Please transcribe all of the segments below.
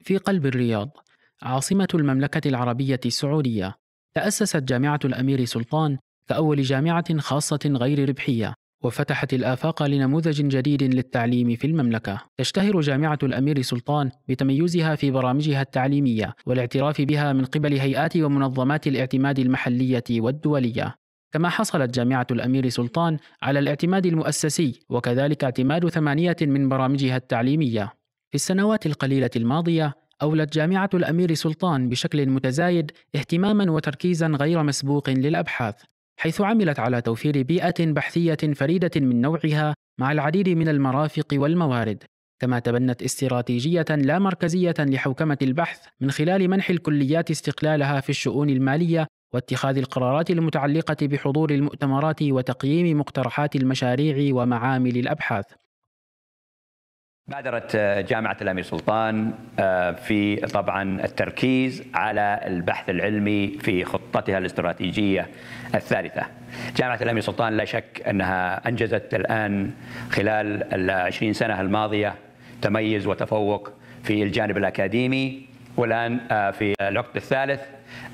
في قلب الرياض عاصمة المملكة العربية السعودية تأسست جامعة الأمير سلطان كأول جامعة خاصة غير ربحية وفتحت الآفاق لنموذج جديد للتعليم في المملكة. تشتهر جامعة الأمير سلطان بتميزها في برامجها التعليمية والاعتراف بها من قبل هيئات ومنظمات الاعتماد المحلية والدولية. كما حصلت جامعة الأمير سلطان على الاعتماد المؤسسي وكذلك اعتماد ثمانية من برامجها التعليمية في السنوات القليلة الماضية أولت جامعة الأمير سلطان بشكل متزايد اهتماما وتركيزا غير مسبوق للأبحاث، حيث عملت على توفير بيئة بحثية فريدة من نوعها مع العديد من المرافق والموارد، كما تبنت استراتيجية لا مركزية لحوكمة البحث من خلال منح الكليات استقلالها في الشؤون المالية واتخاذ القرارات المتعلقة بحضور المؤتمرات وتقييم مقترحات المشاريع ومعامل الأبحاث. بادرت آه، جامعة الأمير سلطان آه، في طبعا التركيز على البحث العلمي في خطتها الاستراتيجية الثالثة جامعة الأمير سلطان لا شك أنها أنجزت الآن خلال العشرين سنة الماضية تميز وتفوق في الجانب الأكاديمي والآن آه، في العقد الثالث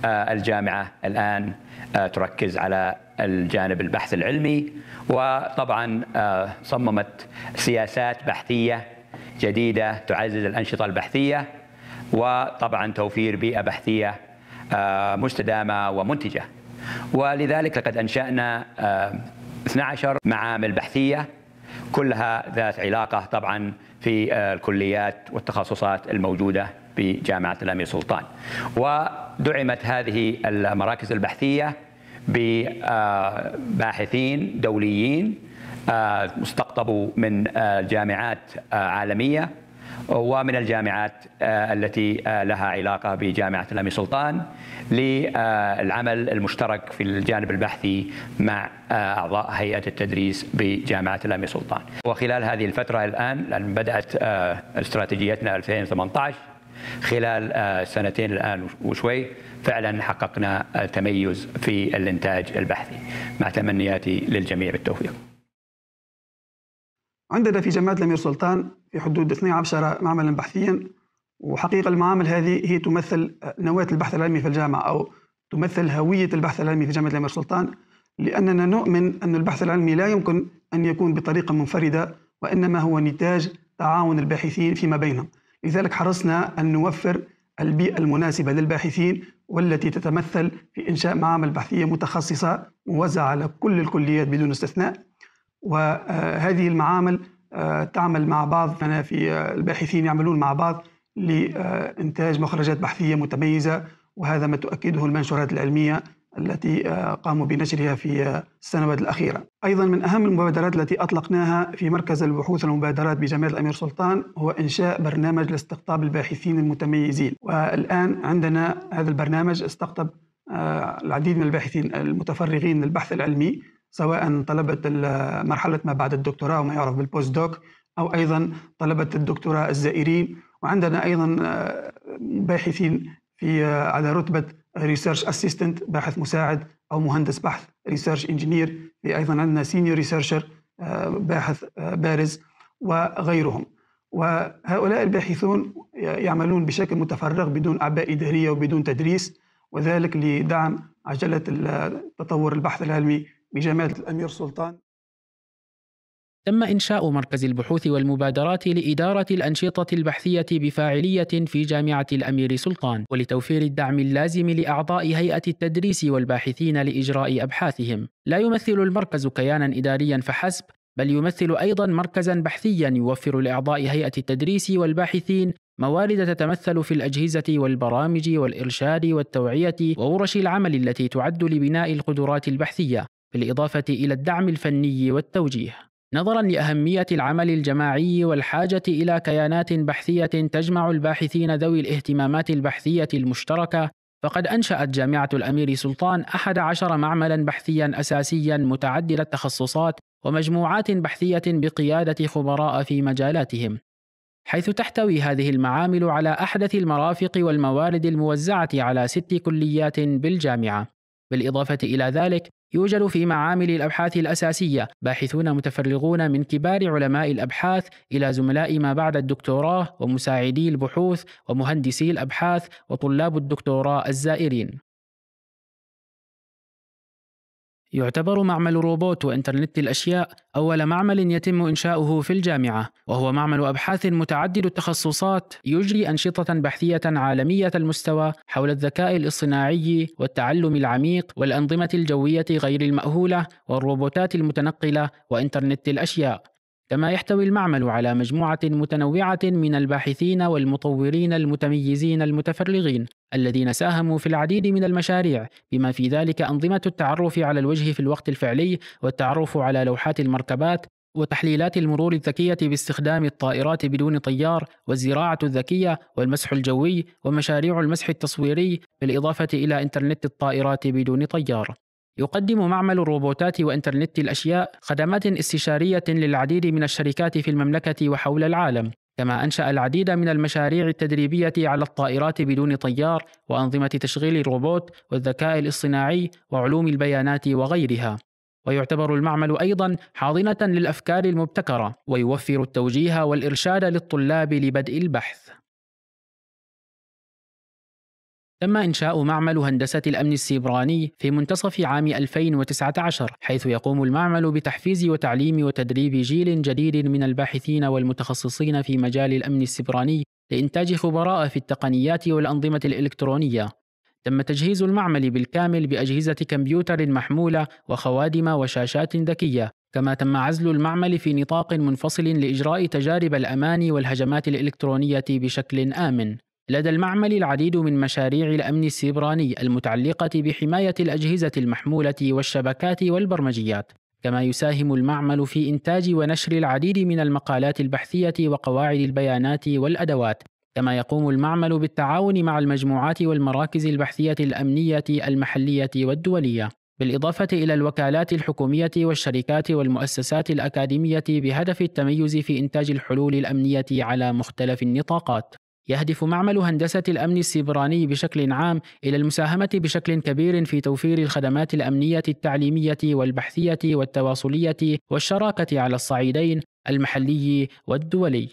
الجامعة الآن تركز على الجانب البحث العلمي وطبعا صممت سياسات بحثية جديدة تعزز الأنشطة البحثية وطبعا توفير بيئة بحثية آه، مستدامة ومنتجة ولذلك لقد أنشأنا 12 آه، معامل بحثية كلها ذات علاقة طبعا في آه، الكليات والتخصصات الموجودة في جامعة الأمير سلطان ودعمت هذه المراكز البحثية بباحثين دوليين مستقطبوا من جامعات عالميه ومن الجامعات التي لها علاقه بجامعه الامير سلطان للعمل المشترك في الجانب البحثي مع اعضاء هيئه التدريس بجامعه الامير سلطان. وخلال هذه الفتره الان لأن بدات استراتيجيتنا 2018 خلال سنتين الان وشوي فعلا حققنا تميز في الانتاج البحثي مع تمنياتي للجميع بالتوفيق. عندنا في جامعة الأمير سلطان في حدود 12 معملا بحثيا وحقيقة المعامل هذه هي تمثل نواة البحث العلمي في الجامعة أو تمثل هوية البحث العلمي في جامعة الأمير سلطان لأننا نؤمن أن البحث العلمي لا يمكن أن يكون بطريقة منفردة وإنما هو نتاج تعاون الباحثين فيما بينهم لذلك حرصنا أن نوفر البيئة المناسبة للباحثين والتي تتمثل في إنشاء معامل بحثية متخصصة موزعة على كل الكليات بدون استثناء وهذه المعامل آه، تعمل مع بعض أنا في آه، الباحثين يعملون مع بعض لإنتاج مخرجات بحثية متميزة وهذا ما تؤكده المنشورات العلمية التي آه، قاموا بنشرها في السنوات الأخيرة أيضا من أهم المبادرات التي أطلقناها في مركز البحوث والمبادرات بجامعة الأمير سلطان هو إنشاء برنامج لاستقطاب الباحثين المتميزين والآن عندنا هذا البرنامج استقطب العديد من الباحثين المتفرغين للبحث العلمي سواء طلبة مرحلة ما بعد الدكتوراه وما يعرف بالبوست دوك أو أيضا طلبة الدكتوراه الزائرين وعندنا أيضا آه، باحثين في آه، على رتبة ريسيرش أسيستنت باحث مساعد أو مهندس بحث ريسيرش انجينير في أيضا عندنا سينيور ريسيرشر آه، باحث بارز وغيرهم وهؤلاء الباحثون يعملون بشكل متفرغ بدون أعباء إدارية وبدون تدريس وذلك لدعم عجلة تطور البحث العلمي بجماله الامير سلطان تم إنشاء مركز البحوث والمبادرات لإدارة الأنشطة البحثية بفاعلية في جامعة الأمير سلطان ولتوفير الدعم اللازم لأعضاء هيئة التدريس والباحثين لإجراء أبحاثهم. لا يمثل المركز كيانا إداريا فحسب، بل يمثل أيضا مركزا بحثيا يوفر لأعضاء هيئة التدريس والباحثين موارد تتمثل في الأجهزة والبرامج والإرشاد والتوعية وورش العمل التي تعد لبناء القدرات البحثية بالإضافة إلى الدعم الفني والتوجيه نظرا لأهمية العمل الجماعي والحاجة إلى كيانات بحثية تجمع الباحثين ذوي الاهتمامات البحثية المشتركة فقد أنشأت جامعة الأمير سلطان أحد عشر معملا بحثيا أساسيا متعدد التخصصات ومجموعات بحثية بقيادة خبراء في مجالاتهم حيث تحتوي هذه المعامل على أحدث المرافق والموارد الموزعة على ست كليات بالجامعة بالإضافة إلى ذلك يوجد في معامل الأبحاث الأساسية باحثون متفرغون من كبار علماء الأبحاث إلى زملاء ما بعد الدكتوراه ومساعدي البحوث ومهندسي الأبحاث وطلاب الدكتوراه الزائرين يعتبر معمل روبوت وإنترنت الأشياء أول معمل يتم إنشاؤه في الجامعة، وهو معمل أبحاث متعدد التخصصات يجري أنشطة بحثية عالمية المستوى حول الذكاء الاصطناعي والتعلم العميق والأنظمة الجوية غير المأهولة والروبوتات المتنقلة وإنترنت الأشياء، كما يحتوي المعمل على مجموعة متنوعة من الباحثين والمطورين المتميزين المتفرغين الذين ساهموا في العديد من المشاريع بما في ذلك أنظمة التعرف على الوجه في الوقت الفعلي والتعرف على لوحات المركبات وتحليلات المرور الذكية باستخدام الطائرات بدون طيار والزراعة الذكية والمسح الجوي ومشاريع المسح التصويري بالإضافة إلى إنترنت الطائرات بدون طيار يقدم معمل الروبوتات وإنترنت الأشياء خدمات استشارية للعديد من الشركات في المملكة وحول العالم، كما أنشأ العديد من المشاريع التدريبية على الطائرات بدون طيار وأنظمة تشغيل الروبوت والذكاء الاصطناعي وعلوم البيانات وغيرها. ويعتبر المعمل أيضا حاضنة للأفكار المبتكرة ويوفر التوجيه والإرشاد للطلاب لبدء البحث. تم إنشاء معمل هندسة الأمن السيبراني في منتصف عام 2019 حيث يقوم المعمل بتحفيز وتعليم وتدريب جيل جديد من الباحثين والمتخصصين في مجال الأمن السيبراني لإنتاج خبراء في التقنيات والأنظمة الإلكترونية تم تجهيز المعمل بالكامل بأجهزة كمبيوتر محمولة وخوادم وشاشات ذكية كما تم عزل المعمل في نطاق منفصل لإجراء تجارب الأمان والهجمات الإلكترونية بشكل آمن لدى المعمل العديد من مشاريع الأمن السيبراني المتعلقة بحماية الأجهزة المحمولة والشبكات والبرمجيات، كما يساهم المعمل في إنتاج ونشر العديد من المقالات البحثية وقواعد البيانات والأدوات، كما يقوم المعمل بالتعاون مع المجموعات والمراكز البحثية الأمنية المحلية والدولية. بالإضافة إلى الوكالات الحكومية والشركات والمؤسسات الأكاديمية بهدف التميز في إنتاج الحلول الأمنية على مختلف النطاقات. يهدف معمل هندسة الأمن السيبراني بشكل عام إلى المساهمة بشكل كبير في توفير الخدمات الأمنية التعليمية والبحثية والتواصلية والشراكة على الصعيدين المحلي والدولي.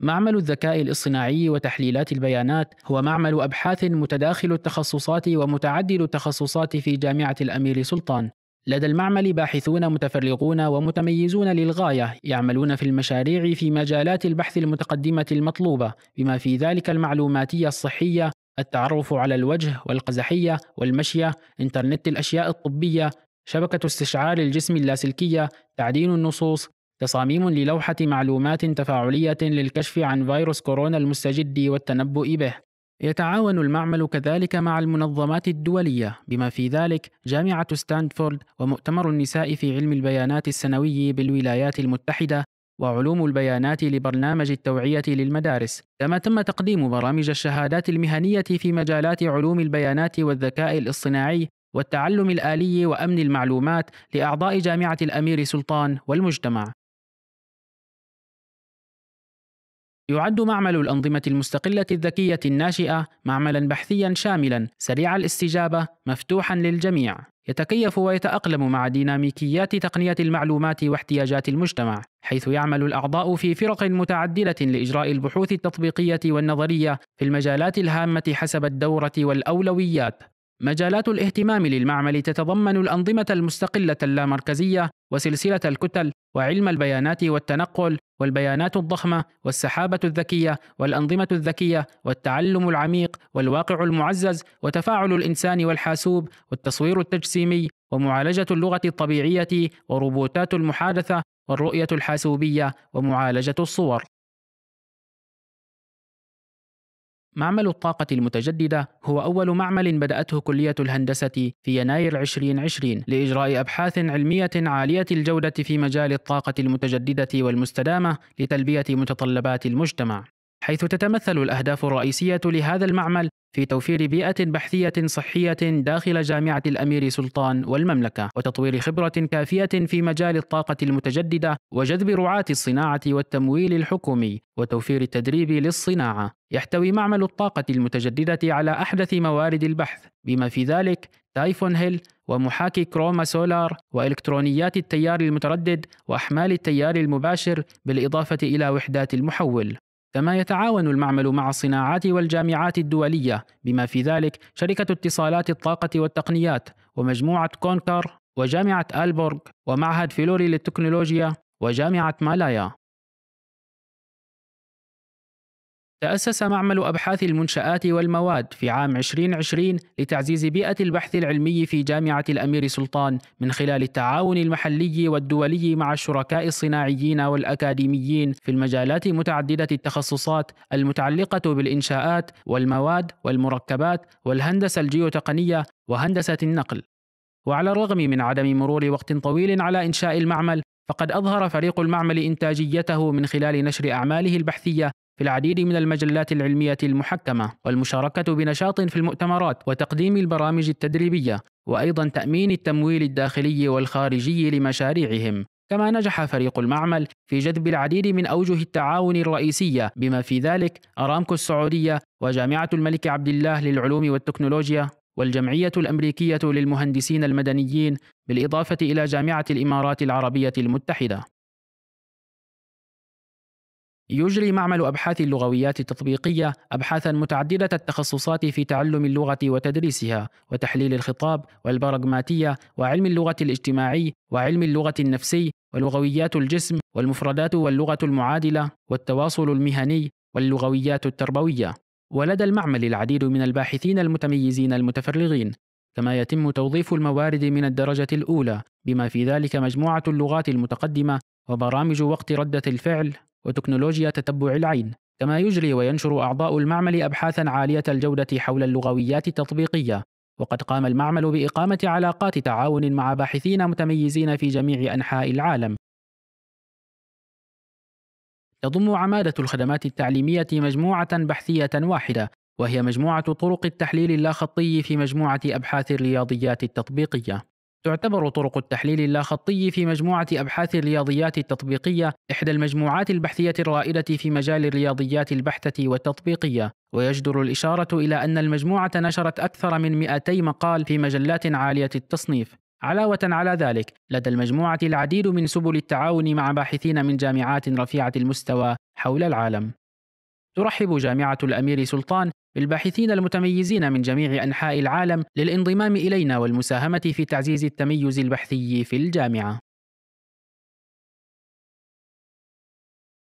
معمل الذكاء الاصطناعي وتحليلات البيانات هو معمل أبحاث متداخل التخصصات ومتعدد التخصصات في جامعة الأمير سلطان، لدى المعمل باحثون متفرغون ومتميزون للغاية يعملون في المشاريع في مجالات البحث المتقدمة المطلوبة بما في ذلك المعلوماتية الصحية التعرف على الوجه والقزحية والمشية إنترنت الأشياء الطبية شبكة استشعار الجسم اللاسلكية تعدين النصوص تصاميم للوحة معلومات تفاعلية للكشف عن فيروس كورونا المستجد والتنبؤ به يتعاون المعمل كذلك مع المنظمات الدولية بما في ذلك جامعة ستانفورد ومؤتمر النساء في علم البيانات السنوي بالولايات المتحدة وعلوم البيانات لبرنامج التوعية للمدارس، كما تم تقديم برامج الشهادات المهنية في مجالات علوم البيانات والذكاء الاصطناعي والتعلم الآلي وأمن المعلومات لأعضاء جامعة الأمير سلطان والمجتمع. يعد معمل الأنظمة المستقلة الذكية الناشئة معملا بحثيا شاملا سريع الاستجابة مفتوحا للجميع يتكيف ويتأقلم مع ديناميكيات تقنية المعلومات واحتياجات المجتمع حيث يعمل الأعضاء في فرق متعددة لإجراء البحوث التطبيقية والنظرية في المجالات الهامة حسب الدورة والأولويات مجالات الاهتمام للمعمل تتضمن الأنظمة المستقلة اللامركزية وسلسلة الكتل وعلم البيانات والتنقل والبيانات الضخمة والسحابة الذكية والأنظمة الذكية والتعلم العميق والواقع المعزز وتفاعل الإنسان والحاسوب والتصوير التجسيمي ومعالجة اللغة الطبيعية وروبوتات المحادثة والرؤية الحاسوبية ومعالجة الصور معمل الطاقة المتجددة هو أول معمل بدأته كلية الهندسة في يناير 2020 لإجراء أبحاث علمية عالية الجودة في مجال الطاقة المتجددة والمستدامة لتلبية متطلبات المجتمع. حيث تتمثل الأهداف الرئيسية لهذا المعمل في توفير بيئة بحثية صحية داخل جامعة الأمير سلطان والمملكة وتطوير خبرة كافية في مجال الطاقة المتجددة وجذب رعاة الصناعة والتمويل الحكومي وتوفير التدريب للصناعة يحتوي معمل الطاقة المتجددة على أحدث موارد البحث بما في ذلك تايفون هيل ومحاكي كروما سولار وإلكترونيات التيار المتردد وأحمال التيار المباشر بالإضافة إلى وحدات المحول كما يتعاون المعمل مع الصناعات والجامعات الدولية بما في ذلك شركة اتصالات الطاقة والتقنيات ومجموعة كونكر وجامعة ألبورغ ومعهد فيلوري للتكنولوجيا وجامعة مالايا تأسس معمل أبحاث المنشآت والمواد في عام 2020 لتعزيز بيئة البحث العلمي في جامعة الأمير سلطان من خلال التعاون المحلي والدولي مع الشركاء الصناعيين والأكاديميين في المجالات متعددة التخصصات المتعلقة بالإنشاءات والمواد والمركبات والهندسة الجيوتقنية وهندسة النقل. وعلى الرغم من عدم مرور وقت طويل على إنشاء المعمل، فقد أظهر فريق المعمل إنتاجيته من خلال نشر أعماله البحثية في العديد من المجلات العلمية المحكمة والمشاركة بنشاط في المؤتمرات وتقديم البرامج التدريبية وأيضا تأمين التمويل الداخلي والخارجي لمشاريعهم كما نجح فريق المعمل في جذب العديد من أوجه التعاون الرئيسية بما في ذلك أرامكو السعودية وجامعة الملك عبد الله للعلوم والتكنولوجيا والجمعية الأمريكية للمهندسين المدنيين بالإضافة إلى جامعة الإمارات العربية المتحدة يجري معمل أبحاث اللغويات التطبيقية أبحاثا متعددة التخصصات في تعلم اللغة وتدريسها وتحليل الخطاب والبرغماتيه وعلم اللغة الاجتماعي وعلم اللغة النفسي ولغويات الجسم والمفردات واللغة المعادلة والتواصل المهني واللغويات التربوية ولدى المعمل العديد من الباحثين المتميزين المتفرغين كما يتم توظيف الموارد من الدرجة الأولى بما في ذلك مجموعة اللغات المتقدمة وبرامج وقت ردة الفعل وتكنولوجيا تتبع العين كما يجري وينشر أعضاء المعمل أبحاثا عالية الجودة حول اللغويات التطبيقية وقد قام المعمل بإقامة علاقات تعاون مع باحثين متميزين في جميع أنحاء العالم تضم عمادة الخدمات التعليمية مجموعة بحثية واحدة وهي مجموعة طرق التحليل اللاخطي في مجموعة أبحاث الرياضيات التطبيقية تعتبر طرق التحليل اللاخطي في مجموعة أبحاث الرياضيات التطبيقية إحدى المجموعات البحثية الرائدة في مجال الرياضيات البحتة والتطبيقية ويجدر الإشارة إلى أن المجموعة نشرت أكثر من 200 مقال في مجلات عالية التصنيف علاوة على ذلك لدى المجموعة العديد من سبل التعاون مع باحثين من جامعات رفيعة المستوى حول العالم ترحب جامعة الأمير سلطان بالباحثين المتميزين من جميع أنحاء العالم للانضمام إلينا والمساهمة في تعزيز التميز البحثي في الجامعة